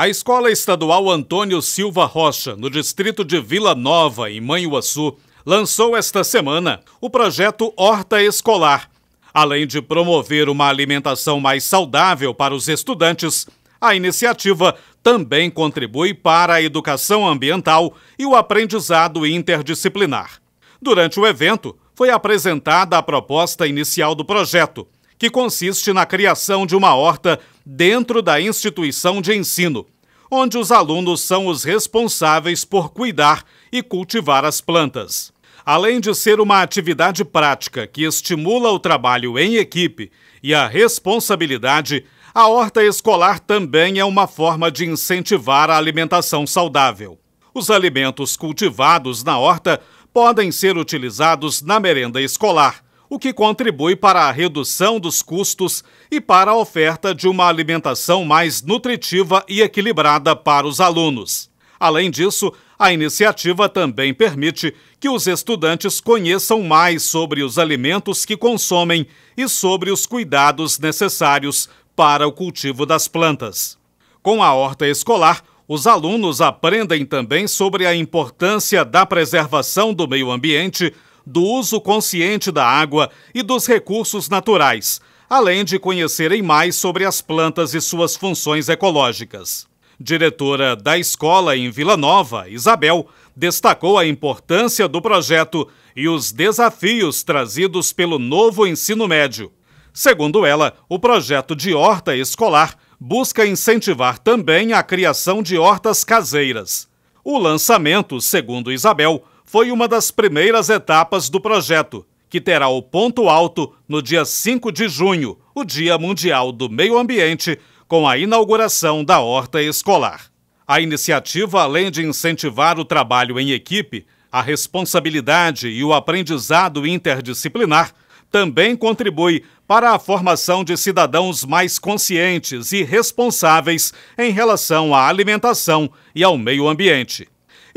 A Escola Estadual Antônio Silva Rocha, no distrito de Vila Nova, em Manhuaçu, lançou esta semana o projeto Horta Escolar. Além de promover uma alimentação mais saudável para os estudantes, a iniciativa também contribui para a educação ambiental e o aprendizado interdisciplinar. Durante o evento, foi apresentada a proposta inicial do projeto, que consiste na criação de uma horta dentro da instituição de ensino, onde os alunos são os responsáveis por cuidar e cultivar as plantas. Além de ser uma atividade prática que estimula o trabalho em equipe e a responsabilidade, a horta escolar também é uma forma de incentivar a alimentação saudável. Os alimentos cultivados na horta podem ser utilizados na merenda escolar, o que contribui para a redução dos custos e para a oferta de uma alimentação mais nutritiva e equilibrada para os alunos. Além disso, a iniciativa também permite que os estudantes conheçam mais sobre os alimentos que consomem e sobre os cuidados necessários para o cultivo das plantas. Com a horta escolar, os alunos aprendem também sobre a importância da preservação do meio ambiente do uso consciente da água e dos recursos naturais, além de conhecerem mais sobre as plantas e suas funções ecológicas. Diretora da escola em Vila Nova, Isabel, destacou a importância do projeto e os desafios trazidos pelo novo ensino médio. Segundo ela, o projeto de horta escolar busca incentivar também a criação de hortas caseiras. O lançamento, segundo Isabel, foi uma das primeiras etapas do projeto, que terá o ponto alto no dia 5 de junho, o Dia Mundial do Meio Ambiente, com a inauguração da horta escolar. A iniciativa, além de incentivar o trabalho em equipe, a responsabilidade e o aprendizado interdisciplinar, também contribui para a formação de cidadãos mais conscientes e responsáveis em relação à alimentação e ao meio ambiente.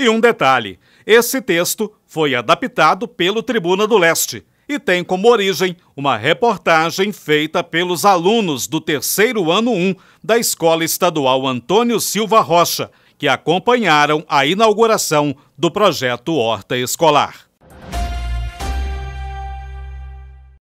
E um detalhe: esse texto foi adaptado pelo Tribuna do Leste e tem como origem uma reportagem feita pelos alunos do terceiro ano 1 da Escola Estadual Antônio Silva Rocha, que acompanharam a inauguração do projeto Horta Escolar.